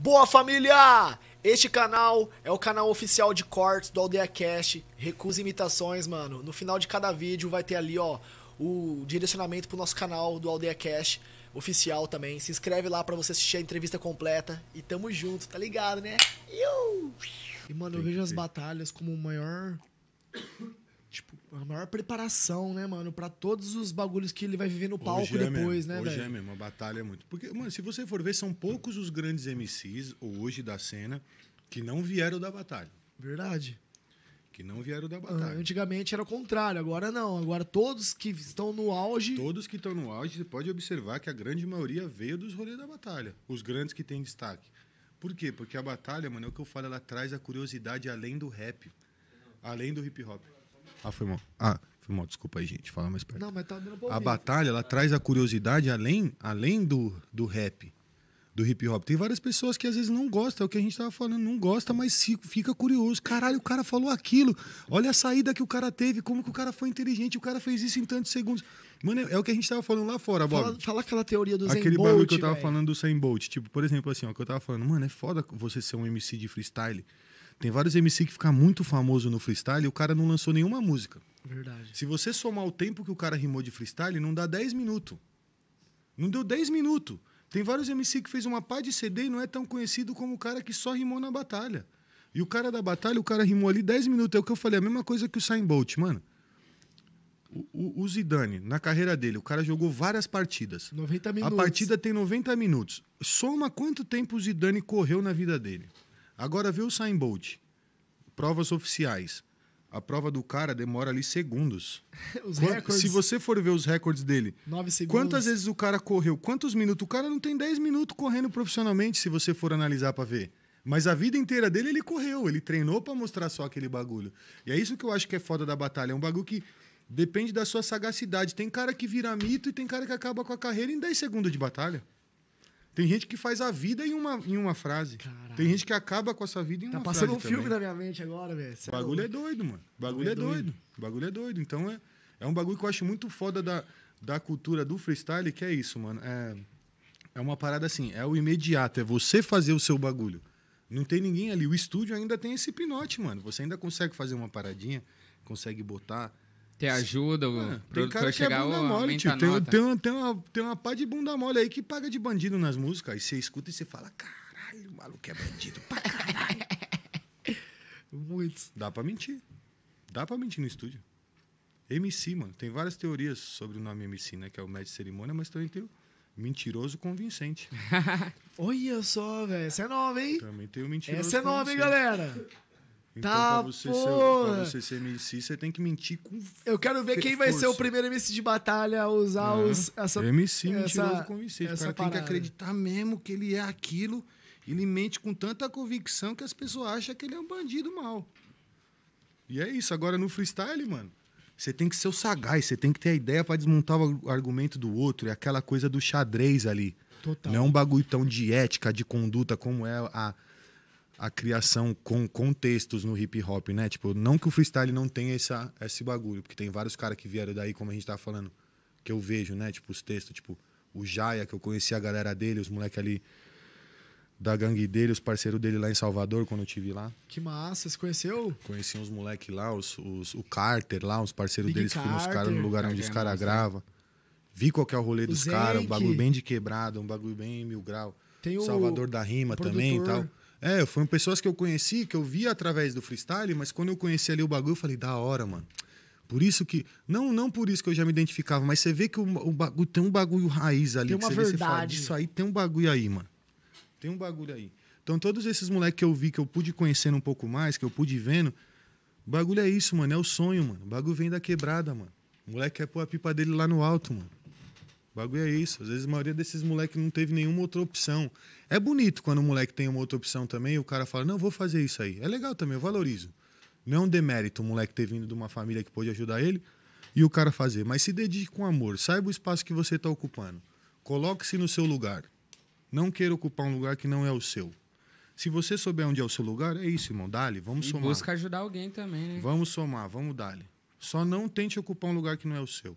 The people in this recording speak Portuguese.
Boa família! Este canal é o canal oficial de cortes do Aldeia Cast. Recusa imitações, mano. No final de cada vídeo vai ter ali, ó, o direcionamento pro nosso canal do Aldeia Cast oficial também. Se inscreve lá para você assistir a entrevista completa e tamo junto, tá ligado, né? E, mano, eu vejo as batalhas como o maior tipo, a maior preparação, né, mano, para todos os bagulhos que ele vai viver no palco é depois, mesmo, né, hoje é mesmo, a batalha é muito. Porque, mano, se você for ver, são poucos os grandes MCs hoje da cena que não vieram da batalha. Verdade. Que não vieram da batalha. Ah, antigamente era o contrário, agora não. Agora todos que estão no auge. Todos que estão no auge, você pode observar que a grande maioria veio dos rolês da batalha. Os grandes que têm destaque. Por quê? Porque a batalha, mano, é o que eu falo, ela traz a curiosidade além do rap, além do hip hop. Ah, foi mal. Ah, foi mal, desculpa aí, gente, Fala mais perto. Não, mas tá dando bom. A batalha, ela traz a curiosidade além, além do, do rap, do hip hop. Tem várias pessoas que às vezes não gostam, é o que a gente tava falando, não gosta, mas fica curioso. Caralho, o cara falou aquilo. Olha a saída que o cara teve, como que o cara foi inteligente, o cara fez isso em tantos segundos. Mano, é, é o que a gente tava falando lá fora, Bob. Fala, fala aquela teoria do Zen Aquele bagulho que eu tava véio. falando do Zen Bolt. Tipo, por exemplo, assim, ó, que eu tava falando, mano, é foda você ser um MC de freestyle. Tem vários MC que ficam muito famoso no freestyle e o cara não lançou nenhuma música. Verdade. Se você somar o tempo que o cara rimou de freestyle, não dá 10 minutos. Não deu 10 minutos. Tem vários MC que fez uma pá de CD e não é tão conhecido como o cara que só rimou na batalha. E o cara da batalha, o cara rimou ali 10 minutos. É o que eu falei, a mesma coisa que o Sain Bolt, mano. O, o, o, Zidane, na carreira dele, o cara jogou várias partidas. 90 minutos. A partida tem 90 minutos. Soma quanto tempo o Zidane correu na vida dele. Agora vê o Sign Bolt. Provas oficiais. A prova do cara demora ali segundos. os recordes... Se você for ver os recordes dele, Nove segundos. quantas vezes o cara correu? Quantos minutos? O cara não tem 10 minutos correndo profissionalmente, se você for analisar para ver. Mas a vida inteira dele ele correu, ele treinou para mostrar só aquele bagulho. E é isso que eu acho que é foda da batalha. É um bagulho que depende da sua sagacidade. Tem cara que vira mito e tem cara que acaba com a carreira em 10 segundos de batalha. Tem gente que faz a vida em uma, em uma frase. Caralho. Tem gente que acaba com essa vida em tá uma frase. Tá passando um filme também. na minha mente agora, velho. O é bagulho é doido, mano. O bagulho é, é doido. O bagulho é doido. Então é, é um bagulho que eu acho muito foda da, da cultura do freestyle, que é isso, mano. É, é uma parada assim, é o imediato, é você fazer o seu bagulho. Não tem ninguém ali. O estúdio ainda tem esse pinote, mano. Você ainda consegue fazer uma paradinha, consegue botar te ajuda, o ah, é, produtor é chegar é mole, tio, tem, tem, uma, tem, uma, tem uma pá de bunda mole aí que paga de bandido nas músicas. Aí você escuta e você fala, caralho, o maluco é bandido pra caralho. Muitos. Dá pra mentir. Dá pra mentir no estúdio. MC, mano. Tem várias teorias sobre o nome MC, né? Que é o médico de cerimônia, mas também tem o mentiroso convincente. Olha só, velho. Essa é nova, hein? Também tem o mentiroso Essa é nova, hein, galera? Então, tá, pra você, ser, pra você ser MC, você tem que mentir com. Eu quero ver quem vai força. ser o primeiro MC de batalha a usar os, essa. MC mentiroso essa, convincente. Essa o cara tem que acreditar mesmo que ele é aquilo. Ele mente com tanta convicção que as pessoas acham que ele é um bandido mal. E é isso. Agora no freestyle, mano. Você tem que ser o sagaz, você tem que ter a ideia para desmontar o argumento do outro. É aquela coisa do xadrez ali. Total. Não é um bagulho tão de ética, de conduta, como é a, a criação com contextos no hip hop, né? Tipo, não que o freestyle não tenha essa, esse bagulho, porque tem vários caras que vieram daí, como a gente tava falando, que eu vejo, né? Tipo, os textos, tipo, o Jaya, que eu conheci a galera dele, os moleques ali da gangue dele, os parceiros dele lá em Salvador, quando eu tive lá. Que massa, você conheceu? Conheci uns moleques lá, os, os, o Carter lá, uns parceiros Big deles, Carter. fui nos caras no lugar onde os é caras gravam. Vi qual que é o rolê o dos caras, um bagulho bem de quebrado, um bagulho bem mil grau. Tem o Salvador da Rima também e tal. É, foram pessoas que eu conheci, que eu via através do freestyle, mas quando eu conheci ali o bagulho, eu falei, da hora, mano. Por isso que. Não, não por isso que eu já me identificava, mas você vê que o, o bagulho tem um bagulho raiz ali. Tem uma que você verdade. Vê, você fala, isso aí tem um bagulho aí, mano. Tem um bagulho aí. Então, todos esses moleques que eu vi, que eu pude conhecendo um pouco mais, que eu pude vendo, o bagulho é isso, mano. É o sonho, mano. O bagulho vem da quebrada, mano. O moleque quer pôr a pipa dele lá no alto, mano. O bagulho é isso. Às vezes a maioria desses moleques não teve nenhuma outra opção. É bonito quando o moleque tem uma outra opção também e o cara fala, não, vou fazer isso aí. É legal também, eu valorizo. Não é um demérito o moleque ter vindo de uma família que pôde ajudar ele e o cara fazer. Mas se dedique com amor. Saiba o espaço que você está ocupando. Coloque-se no seu lugar. Não queira ocupar um lugar que não é o seu. Se você souber onde é o seu lugar, é isso, irmão. Dale, vamos e somar. Busca ajudar alguém também, né? Vamos somar, vamos dali. Só não tente ocupar um lugar que não é o seu.